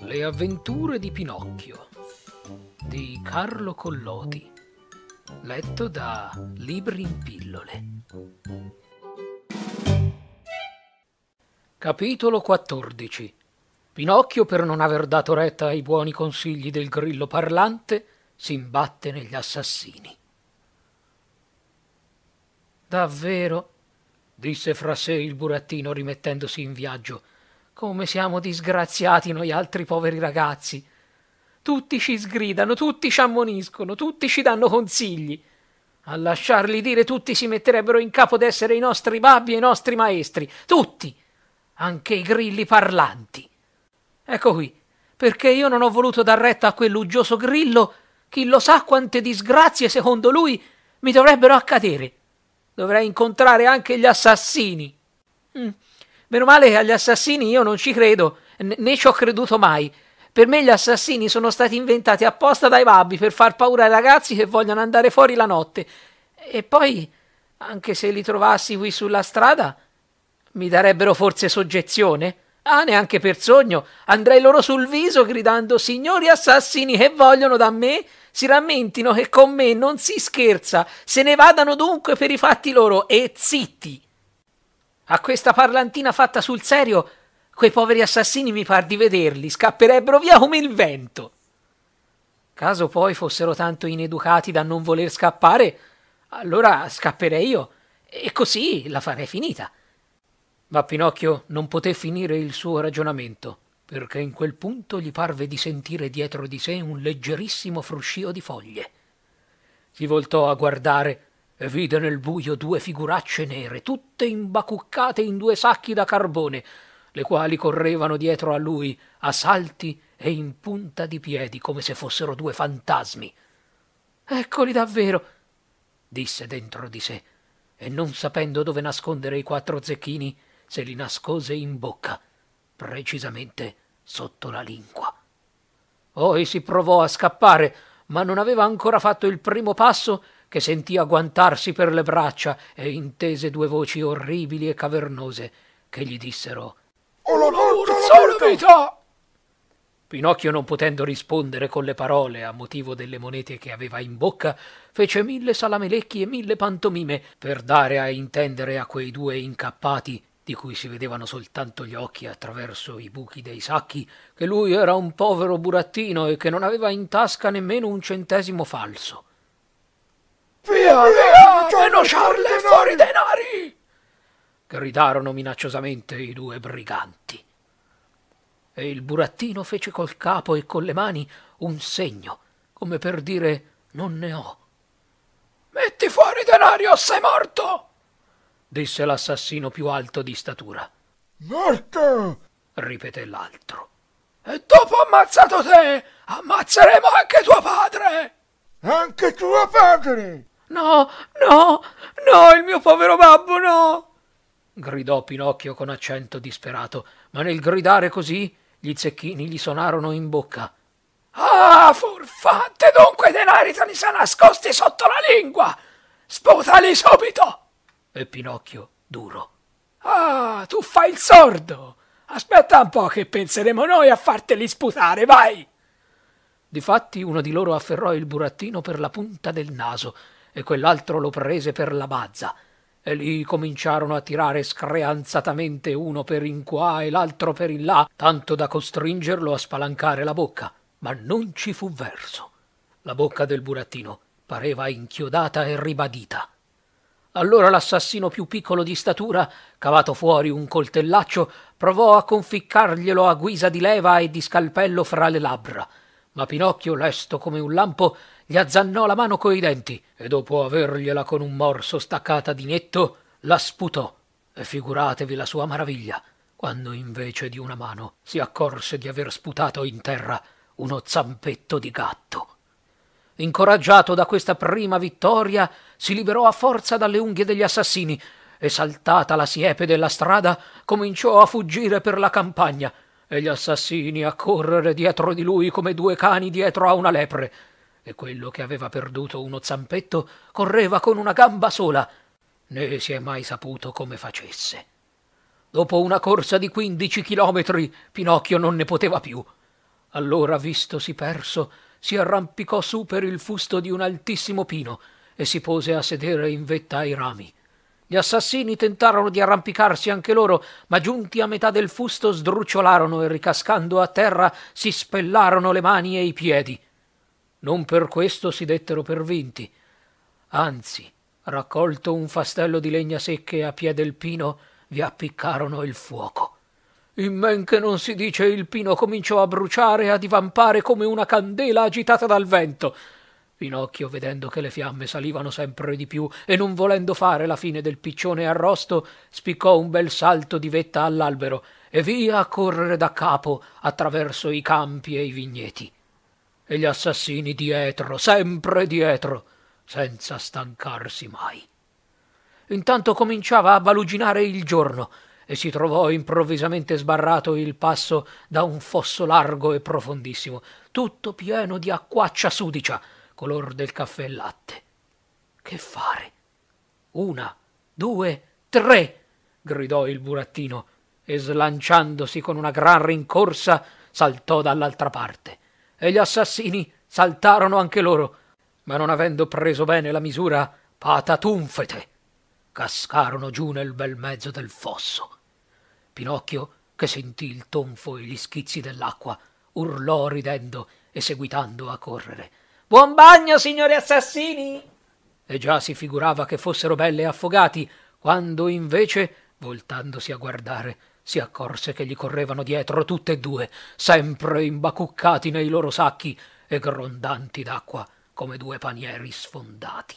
Le avventure di Pinocchio di Carlo Collodi, letto da Libri in pillole. Capitolo 14 Pinocchio, per non aver dato retta ai buoni consigli del grillo parlante, si imbatte negli assassini. Davvero? disse fra sé il burattino rimettendosi in viaggio. Come siamo disgraziati noi altri poveri ragazzi. Tutti ci sgridano, tutti ci ammoniscono, tutti ci danno consigli. A lasciarli dire tutti si metterebbero in capo d'essere i nostri babbi e i nostri maestri, tutti, anche i grilli parlanti. Ecco qui, perché io non ho voluto dar retta a quell'uggioso grillo, chi lo sa quante disgrazie, secondo lui, mi dovrebbero accadere. Dovrei incontrare anche gli assassini. Mm. Meno male che agli assassini io non ci credo, né ci ho creduto mai. Per me gli assassini sono stati inventati apposta dai babbi per far paura ai ragazzi che vogliono andare fuori la notte. E poi, anche se li trovassi qui sulla strada, mi darebbero forse soggezione? Ah, neanche per sogno. Andrei loro sul viso gridando Signori assassini che vogliono da me, si rammentino che con me non si scherza, se ne vadano dunque per i fatti loro e zitti. A questa parlantina fatta sul serio, quei poveri assassini mi par di vederli, scapperebbero via come il vento. Caso poi fossero tanto ineducati da non voler scappare, allora scapperei io e così la farei finita. Ma Pinocchio non poté finire il suo ragionamento, perché in quel punto gli parve di sentire dietro di sé un leggerissimo fruscio di foglie. Si voltò a guardare e vide nel buio due figuracce nere, tutte imbacuccate in due sacchi da carbone, le quali correvano dietro a lui a salti e in punta di piedi come se fossero due fantasmi. Eccoli davvero, disse dentro di sé, e non sapendo dove nascondere i quattro zecchini, se li nascose in bocca, precisamente sotto la lingua. Poi si provò a scappare, ma non aveva ancora fatto il primo passo che sentì agguantarsi per le braccia e intese due voci orribili e cavernose che gli dissero «Oh la morte, la vita!» Pinocchio, non potendo rispondere con le parole a motivo delle monete che aveva in bocca, fece mille salamelecchi e mille pantomime per dare a intendere a quei due incappati di cui si vedevano soltanto gli occhi attraverso i buchi dei sacchi, che lui era un povero burattino e che non aveva in tasca nemmeno un centesimo falso. Via, via, Geno Charles, fuori denari! gridarono minacciosamente i due briganti. E il burattino fece col capo e con le mani un segno, come per dire non ne ho. Metti fuori denari o sei morto! disse l'assassino più alto di statura. Morto! ripeté l'altro. E dopo ammazzato te, ammazzeremo anche tuo padre! Anche tuo padre! No, no, no, il mio povero babbo, no! gridò Pinocchio con accento disperato, ma nel gridare così gli zecchini gli sonarono in bocca. Ah, furfante, dunque i denari te li sa nascosti sotto la lingua! Sputali subito! e Pinocchio duro. Ah, tu fai il sordo! Aspetta un po' che penseremo noi a farteli sputare, vai! Difatti uno di loro afferrò il burattino per la punta del naso e quell'altro lo prese per la bazza e lì cominciarono a tirare screanzatamente uno per in qua e l'altro per in là, tanto da costringerlo a spalancare la bocca, ma non ci fu verso. La bocca del burattino pareva inchiodata e ribadita. Allora l'assassino più piccolo di statura, cavato fuori un coltellaccio, provò a conficcarglielo a guisa di leva e di scalpello fra le labbra. Ma Pinocchio, lesto come un lampo, gli azzannò la mano coi denti e dopo avergliela con un morso staccata di netto, la sputò. E figuratevi la sua maraviglia, quando invece di una mano si accorse di aver sputato in terra uno zampetto di gatto. Incoraggiato da questa prima vittoria, si liberò a forza dalle unghie degli assassini e saltata la siepe della strada cominciò a fuggire per la campagna e gli assassini a correre dietro di lui come due cani dietro a una lepre e quello che aveva perduto uno zampetto correva con una gamba sola né si è mai saputo come facesse dopo una corsa di quindici chilometri pinocchio non ne poteva più allora vistosi perso si arrampicò su per il fusto di un altissimo pino e si pose a sedere in vetta ai rami. Gli assassini tentarono di arrampicarsi anche loro, ma giunti a metà del fusto sdrucciolarono e ricascando a terra si spellarono le mani e i piedi. Non per questo si dettero per vinti. Anzi, raccolto un fastello di legna secche a piè del pino, vi appiccarono il fuoco. In men che non si dice il pino cominciò a bruciare e a divampare come una candela agitata dal vento. Pinocchio, vedendo che le fiamme salivano sempre di più e non volendo fare la fine del piccione arrosto, spiccò un bel salto di vetta all'albero e via a correre da capo attraverso i campi e i vigneti. E gli assassini dietro, sempre dietro, senza stancarsi mai. Intanto cominciava a baluginare il giorno e si trovò improvvisamente sbarrato il passo da un fosso largo e profondissimo, tutto pieno di acquaccia sudicia color del caffè e latte. Che fare? Una, due, tre! gridò il burattino e slanciandosi con una gran rincorsa saltò dall'altra parte. E gli assassini saltarono anche loro, ma non avendo preso bene la misura, patatunfete! Cascarono giù nel bel mezzo del fosso. Pinocchio, che sentì il tonfo e gli schizzi dell'acqua, urlò ridendo e seguitando a correre. Buon bagno, signori assassini! E già si figurava che fossero belle affogati, quando invece, voltandosi a guardare, si accorse che gli correvano dietro tutte e due, sempre imbacuccati nei loro sacchi e grondanti d'acqua come due panieri sfondati.